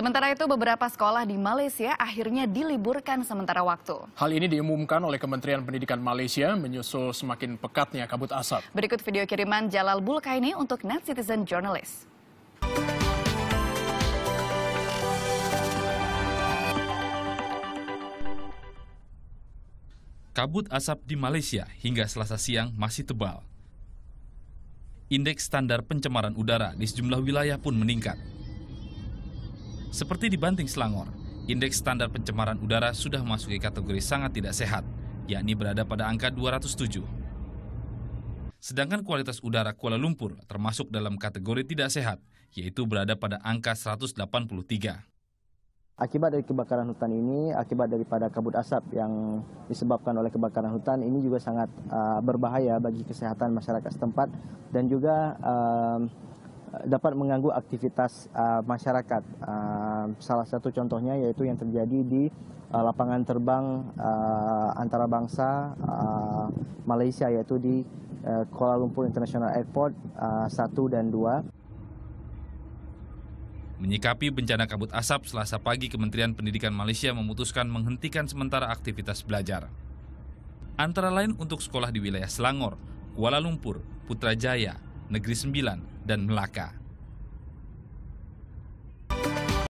Sementara itu, beberapa sekolah di Malaysia akhirnya diliburkan sementara waktu. Hal ini diumumkan oleh Kementerian Pendidikan Malaysia menyusul semakin pekatnya kabut asap. Berikut video kiriman Jalal Bulkaini untuk Net Citizen Journalist. Kabut asap di Malaysia hingga selasa siang masih tebal. Indeks standar pencemaran udara di sejumlah wilayah pun meningkat. Seperti dibanting Selangor, indeks standar pencemaran udara sudah memasuki kategori sangat tidak sehat, yakni berada pada angka 207. Sedangkan kualitas udara Kuala Lumpur termasuk dalam kategori tidak sehat, yaitu berada pada angka 183. Akibat dari kebakaran hutan ini, akibat daripada kabut asap yang disebabkan oleh kebakaran hutan ini juga sangat uh, berbahaya bagi kesehatan masyarakat setempat dan juga uh, Eh, dapat mengganggu aktivitas uh, masyarakat. Uh, salah satu contohnya yaitu yang terjadi di uh, lapangan terbang uh, bangsa uh, Malaysia yaitu di uh, Kuala Lumpur International Airport uh, 1 dan 2. Menyikapi bencana kabut asap, Selasa pagi Kementerian Pendidikan Malaysia memutuskan menghentikan sementara aktivitas belajar. Antara lain untuk sekolah di wilayah Selangor, Kuala Lumpur, Putrajaya, Negeri Sembilan, dan Melaka.